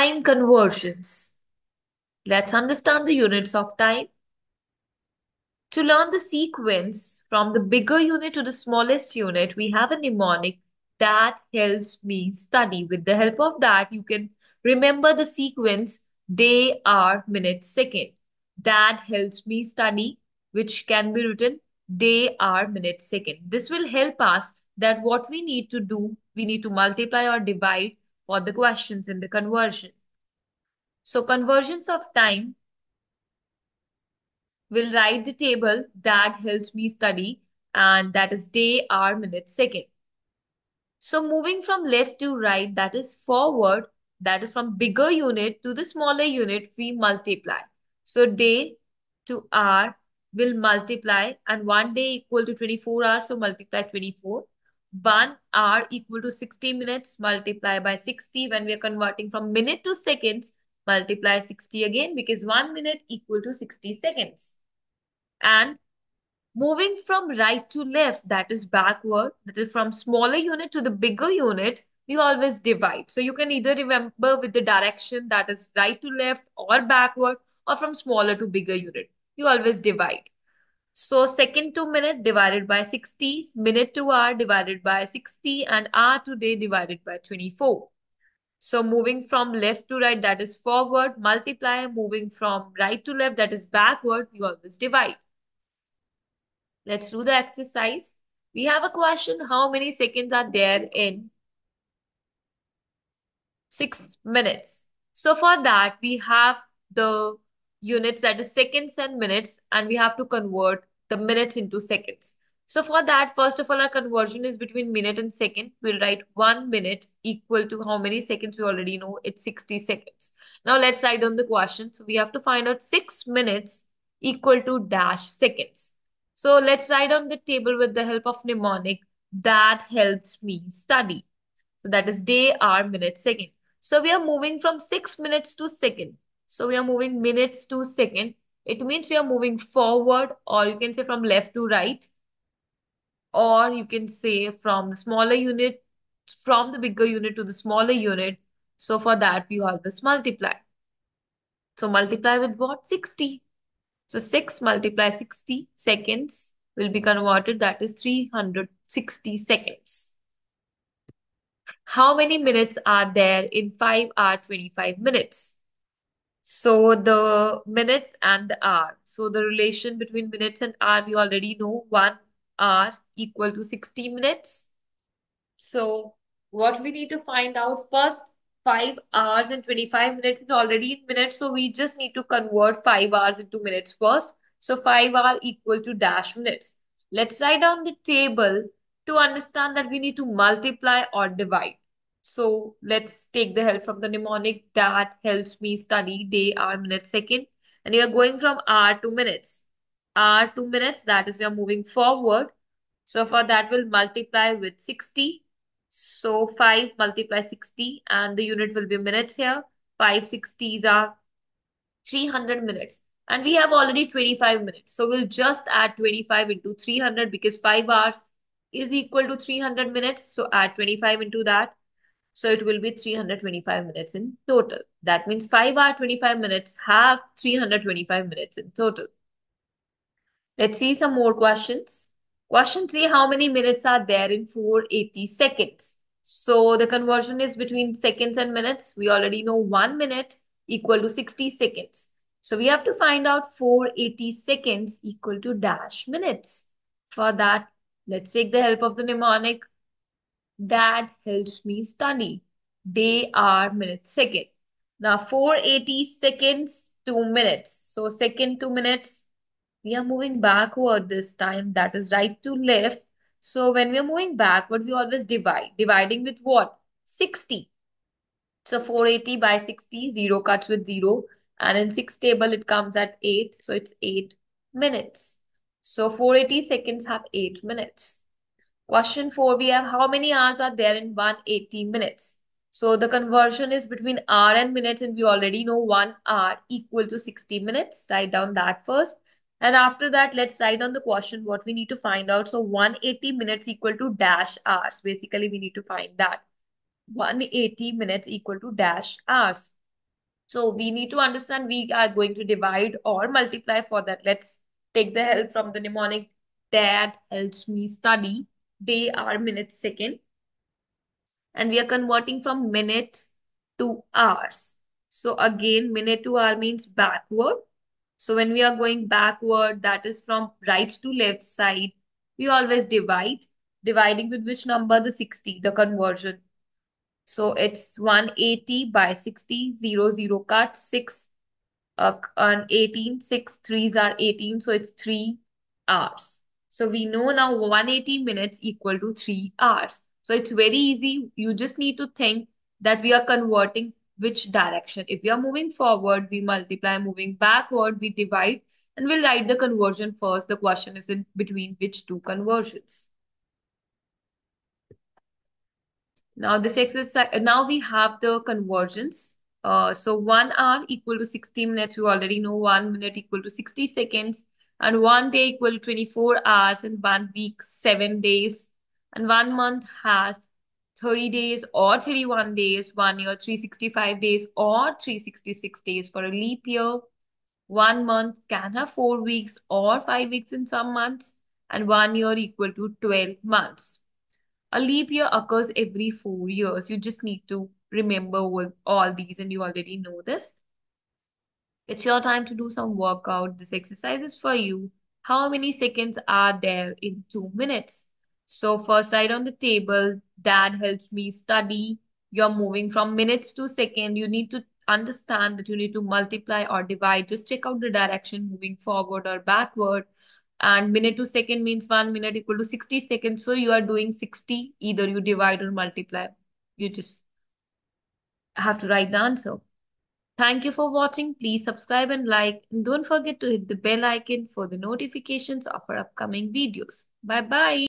time conversions. Let's understand the units of time. To learn the sequence from the bigger unit to the smallest unit, we have a mnemonic that helps me study. With the help of that, you can remember the sequence day, hour, minute, second. That helps me study, which can be written day, hour, minute, second. This will help us that what we need to do, we need to multiply or divide for the questions in the conversion. So conversions of time will write the table that helps me study and that is day, hour, minute, second. So moving from left to right, that is forward, that is from bigger unit to the smaller unit, we multiply. So day to hour will multiply and one day equal to 24 hours, so multiply 24. 1 hour equal to 60 minutes multiply by 60 when we are converting from minute to seconds multiply 60 again because 1 minute equal to 60 seconds and moving from right to left that is backward that is from smaller unit to the bigger unit we always divide so you can either remember with the direction that is right to left or backward or from smaller to bigger unit you always divide so second to minute divided by 60, minute to hour divided by 60 and hour to day divided by 24. So moving from left to right that is forward, multiply, moving from right to left that is backward, you always divide. Let's do the exercise. We have a question, how many seconds are there in 6 minutes? So for that we have the units, that is seconds and minutes, and we have to convert the minutes into seconds. So for that, first of all, our conversion is between minute and second. We'll write one minute equal to how many seconds we already know. It's 60 seconds. Now let's write down the question. So we have to find out six minutes equal to dash seconds. So let's write down the table with the help of mnemonic that helps me study. So that is day, hour, minute, second. So we are moving from six minutes to second. So we are moving minutes to second. It means we are moving forward or you can say from left to right. Or you can say from the smaller unit, from the bigger unit to the smaller unit. So for that, we always multiply. So multiply with what? 60. So 6 multiply 60 seconds will be converted. That is 360 seconds. How many minutes are there in 5 hour 25 minutes? So the minutes and the hour. So the relation between minutes and hour, we already know one hour equal to 60 minutes. So what we need to find out first, 5 hours and 25 minutes is already in minutes. So we just need to convert 5 hours into minutes first. So 5 hour equal to dash minutes. Let's write down the table to understand that we need to multiply or divide. So let's take the help from the mnemonic that helps me study day, hour, minute, second. And you are going from hour to minutes. Hour to minutes, that is we are moving forward. So for that will multiply with 60. So 5 multiply 60 and the unit will be minutes here. 560s are 300 minutes. And we have already 25 minutes. So we'll just add 25 into 300 because 5 hours is equal to 300 minutes. So add 25 into that so it will be 325 minutes in total. That means 5 hour 25 minutes have 325 minutes in total. Let's see some more questions. Question 3, how many minutes are there in 480 seconds? So the conversion is between seconds and minutes. We already know 1 minute equal to 60 seconds. So we have to find out 480 seconds equal to dash minutes. For that, let's take the help of the mnemonic that helps me study. They are minutes second. Now 480 seconds, 2 minutes. So second, 2 minutes. We are moving backward this time. That is right to left. So when we are moving backward, we always divide. Dividing with what? 60. So 480 by 60, 0 cuts with 0. And in 6 table, it comes at 8. So it's 8 minutes. So 480 seconds have 8 minutes. Question 4, we have how many hours are there in 180 minutes? So the conversion is between hour and minutes and we already know 1 hour equal to 60 minutes. Write down that first. And after that, let's write down the question what we need to find out. So 180 minutes equal to dash hours. Basically, we need to find that. 180 minutes equal to dash hours. So we need to understand we are going to divide or multiply for that. Let's take the help from the mnemonic that helps me study day, hour, minute, second. And we are converting from minute to hours. So again, minute to hour means backward. So when we are going backward, that is from right to left side, we always divide. Dividing with which number? The 60, the conversion. So it's 180 by 60, 0, 0 cut, 6 uh, and 18, 6 3s are 18, so it's 3 hours. So we know now 180 minutes equal to 3 hours. So it's very easy. You just need to think that we are converting which direction. If we are moving forward, we multiply. Moving backward, we divide. And we'll write the conversion first. The question is in between which two conversions. Now this exercise, now we have the conversions. Uh, so one hour equal to 60 minutes. We already know one minute equal to 60 seconds and one day equal to 24 hours and one week 7 days and one month has 30 days or 31 days one year 365 days or 366 days for a leap year one month can have 4 weeks or 5 weeks in some months and one year equal to 12 months a leap year occurs every 4 years you just need to remember all these and you already know this it's your time to do some workout. This exercise is for you. How many seconds are there in two minutes? So first write on the table, Dad helps me study. You're moving from minutes to second. You need to understand that you need to multiply or divide. Just check out the direction moving forward or backward. And minute to second means one minute equal to 60 seconds. So you are doing 60. Either you divide or multiply. You just have to write the answer. Thank you for watching. Please subscribe and like. And don't forget to hit the bell icon for the notifications of our upcoming videos. Bye-bye.